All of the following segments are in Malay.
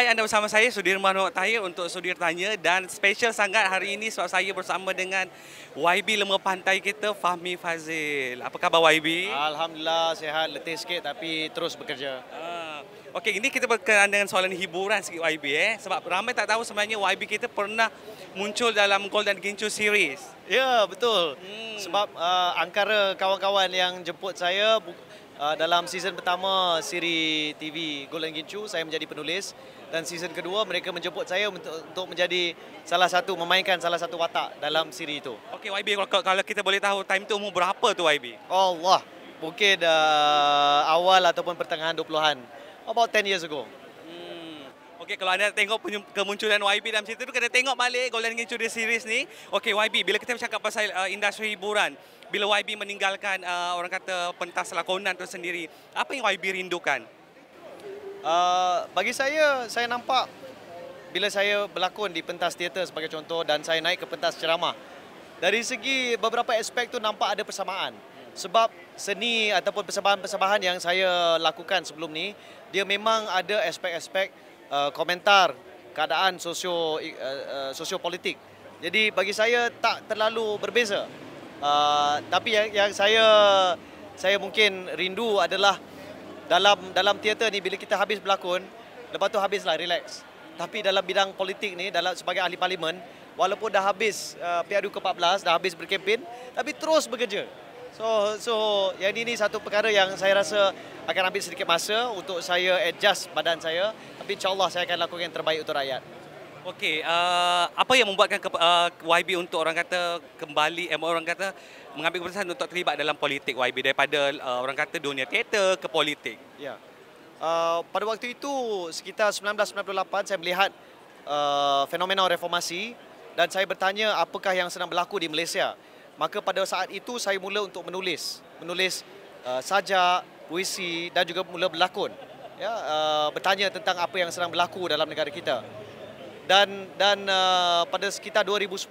Hai, anda bersama saya Sudirman Waktahir untuk Sudir Tanya dan special sangat hari ini sebab saya bersama dengan YB Lemah Pantai kita, Fahmi Fazil. Apa khabar YB? Alhamdulillah, sehat letih sikit tapi terus bekerja. Uh, Okey, ini kita berkenaan dengan soalan hiburan sikit YB eh. Sebab ramai tak tahu sebenarnya YB kita pernah muncul dalam Golden Gincu series. Ya, yeah, betul. Hmm. Sebab uh, ah, angkara kawan-kawan yang jemput saya uh, dalam season pertama siri TV Golden Gincu saya menjadi penulis dan season kedua mereka menjemput saya untuk, untuk menjadi salah satu memainkan salah satu watak dalam siri itu. Okey YB kalau, kalau kita boleh tahu time tu umur berapa tu YB? Allah mungkin uh, awal ataupun pertengahan 20-an. About 10 years ago. Okey kalau anda tengok kemunculan YB dalam situ tu kena tengok balik Golden Gincu di series ni. Okey YB bila kita bercakap pasal uh, industri hiburan, bila YB meninggalkan uh, orang kata pentas lakonan tu sendiri, apa yang YB rindukan? Uh, bagi saya saya nampak bila saya berlakon di pentas teater sebagai contoh dan saya naik ke pentas ceramah. Dari segi beberapa aspek tu nampak ada persamaan. Sebab seni ataupun persembahan-persembahan yang saya lakukan sebelum ni, dia memang ada aspek-aspek Uh, komentar keadaan sosio uh, uh, sosiopolitik. Jadi bagi saya tak terlalu berbeza. Uh, tapi yang, yang saya saya mungkin rindu adalah dalam dalam teater ni bila kita habis berlakon, lepas tu habislah relax. Tapi dalam bidang politik ni dalam sebagai ahli parlimen, walaupun dah habis uh, PRU ke-14, dah habis berkempen, tapi terus bekerja. So, so yang ini satu perkara yang saya rasa akan ambil sedikit masa untuk saya adjust badan saya. Tapi insyaAllah saya akan lakukan yang terbaik untuk rakyat. Okey, uh, apa yang membuatkan ke, uh, YB untuk orang kata kembali, eh, orang kata mengambil keputusan untuk terlibat dalam politik YB daripada uh, orang kata dunia teater ke politik? Ya. Yeah. Uh, pada waktu itu sekitar 1998 saya melihat uh, fenomena reformasi dan saya bertanya apakah yang sedang berlaku di Malaysia maka pada saat itu saya mula untuk menulis menulis uh, sajak puisi dan juga mula berlakon ya uh, bertanya tentang apa yang sedang berlaku dalam negara kita dan dan uh, pada sekitar 2010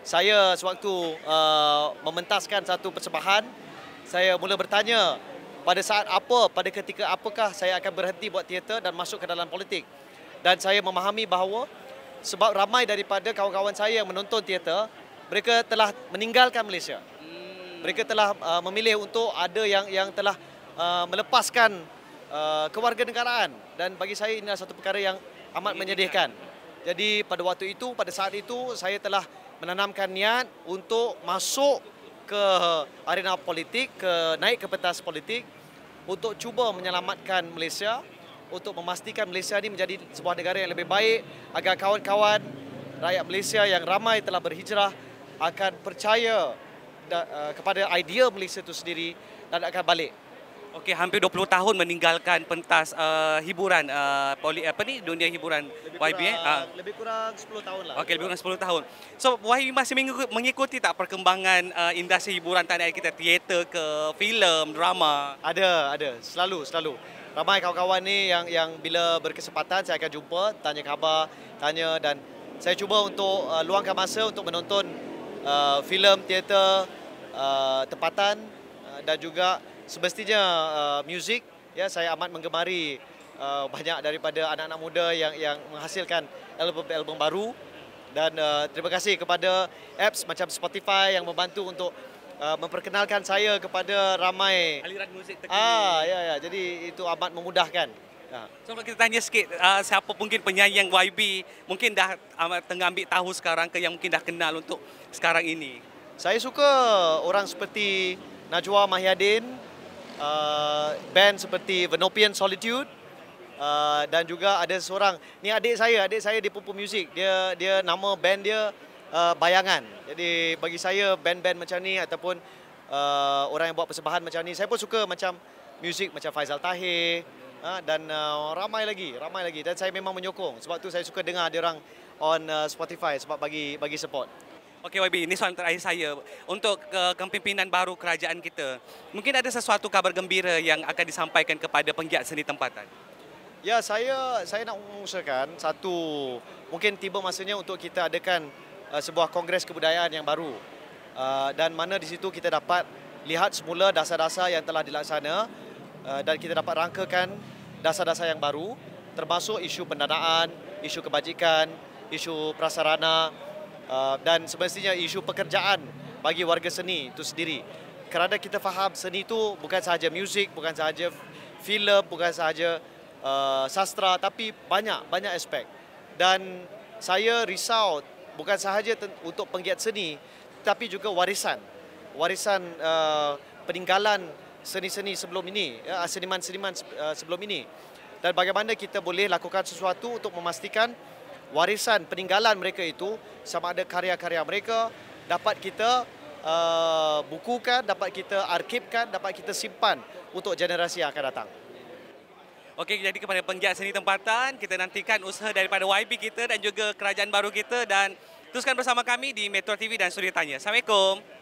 saya sewaktu uh, mementaskan satu persembahan saya mula bertanya pada saat apa pada ketika apakah saya akan berhenti buat teater dan masuk ke dalam politik dan saya memahami bahawa sebab ramai daripada kawan-kawan saya yang menonton teater mereka telah meninggalkan Malaysia. Mereka telah uh, memilih untuk ada yang yang telah uh, melepaskan uh, kewarganegaraan dan bagi saya ini adalah satu perkara yang amat menyedihkan. Jadi pada waktu itu pada saat itu saya telah menanamkan niat untuk masuk ke arena politik, ke naik ke pentas politik untuk cuba menyelamatkan Malaysia, untuk memastikan Malaysia ini menjadi sebuah negara yang lebih baik agar kawan-kawan rakyat Malaysia yang ramai telah berhijrah akan percaya da, uh, kepada idea Malaysia itu sendiri dan akan balik. Okey, hampir 20 tahun meninggalkan pentas uh, hiburan uh, poli, apa ni dunia hiburan lebih YB eh? uh. lebih kurang 10 tahun lah. Okey, lebih kurang 10 tahun. So, YB masih mengikuti tak perkembangan uh, industri hiburan tanah air kita, teater ke filem, drama? Ada, ada. Selalu, selalu. Ramai kawan-kawan ni yang yang bila berkesempatan saya akan jumpa, tanya khabar, tanya dan saya cuba untuk uh, luangkan masa untuk menonton uh, filem, teater, uh, tempatan uh, dan juga semestinya uh, muzik. Ya, saya amat menggemari uh, banyak daripada anak-anak muda yang yang menghasilkan album-album baru dan uh, terima kasih kepada apps macam Spotify yang membantu untuk uh, memperkenalkan saya kepada ramai aliran muzik terkini. Ah, ya ya, jadi itu amat memudahkan. Ya. So kita tanya sikit uh, siapa mungkin penyanyi yang YB mungkin dah uh, tengah ambil tahu sekarang ke yang mungkin dah kenal untuk sekarang ini. Saya suka orang seperti Najwa Mahyadin, uh, band seperti Venopian Solitude uh, dan juga ada seorang ni adik saya, adik saya di Pupu Music. Dia dia nama band dia uh, Bayangan. Jadi bagi saya band-band macam ni ataupun uh, orang yang buat persembahan macam ni saya pun suka macam muzik macam Faizal Tahir Ah, dan ah, ramai lagi ramai lagi dan saya memang menyokong sebab tu saya suka dengar dia orang on ah, Spotify sebab bagi bagi support Okey YB, ini soalan terakhir saya untuk kepimpinan baru kerajaan kita. Mungkin ada sesuatu kabar gembira yang akan disampaikan kepada penggiat seni tempatan. Ya, saya saya nak mengusahakan satu mungkin tiba masanya untuk kita adakan uh, sebuah kongres kebudayaan yang baru. dan mana di situ kita dapat lihat semula dasar-dasar yang telah dilaksana Eh, dan kita dapat rangkakan dasar-dasar yang baru termasuk isu pendanaan, isu kebajikan, isu prasarana eh, dan semestinya isu pekerjaan bagi warga seni itu sendiri. Kerana kita faham seni itu bukan sahaja muzik, bukan sahaja filem, bukan sahaja uh, sastra tapi banyak banyak aspek. Dan saya risau bukan sahaja untuk penggiat seni tapi juga warisan. Warisan uh, peninggalan seni-seni sebelum ini, ya, ah, seniman-seniman uh, sebelum ini. Dan bagaimana kita boleh lakukan sesuatu untuk memastikan warisan peninggalan mereka itu sama ada karya-karya mereka dapat kita uh, bukukan, dapat kita arkipkan, dapat kita simpan untuk generasi yang akan datang. Okey, jadi kepada penggiat seni tempatan, kita nantikan usaha daripada YB kita dan juga kerajaan baru kita dan teruskan bersama kami di Metro TV dan Suri Tanya. Assalamualaikum.